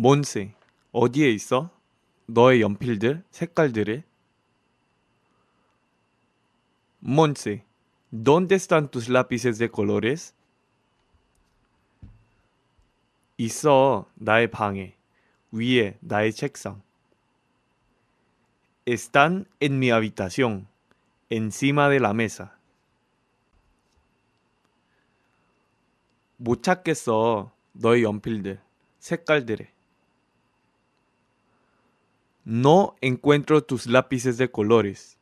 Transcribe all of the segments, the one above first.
뭔세 어디에 있어? 너의 연필들, 색깔들을. 뭔세 ¿Dónde están tus lápices de colores? 있어 나의 방에 위에 나의 책상 están en mi habitación encima de la mesa 못 찾겠어 너의 연필들 색깔들에 No encuentro tus lápices de colores.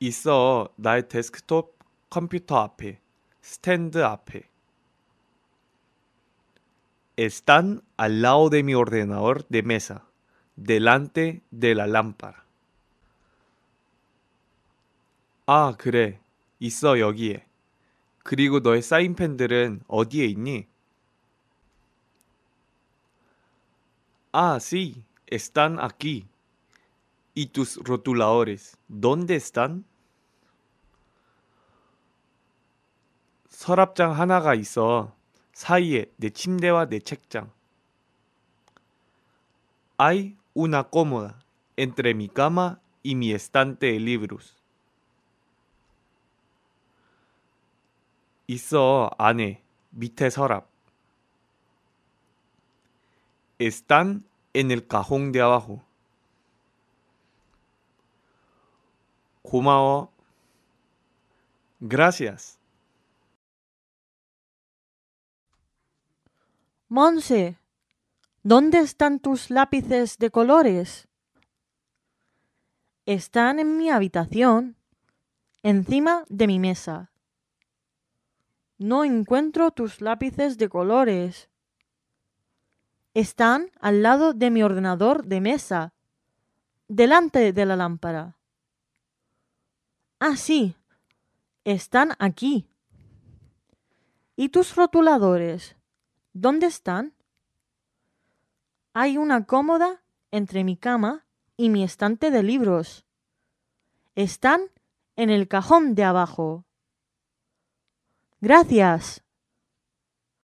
Isso, dai desktop computer ape. Stand ape. Están al lado de mi ordenador de mesa, delante de la lámpara. Ah, 그래. 있어 여기에. 그리고 너의 사인펜들은 어디에 있니? Ah, sí, están aquí. ¿Y tus rotuladores? ¿Dónde están? 서랍장 하나가 있어. 사이에 내 침대와 de 책장. Hay una cómoda entre mi cama y mi estante de libros. 있어, 안에, 밑에 서랍 están en el cajón de abajo. Kumao. Gracias. Monse, ¿dónde están tus lápices de colores? Están en mi habitación, encima de mi mesa. No encuentro tus lápices de colores están al lado de mi ordenador de mesa, delante de la lámpara. Ah, sí, están aquí. ¿Y tus rotuladores? ¿Dónde están? Hay una cómoda entre mi cama y mi estante de libros. Están en el cajón de abajo. Gracias.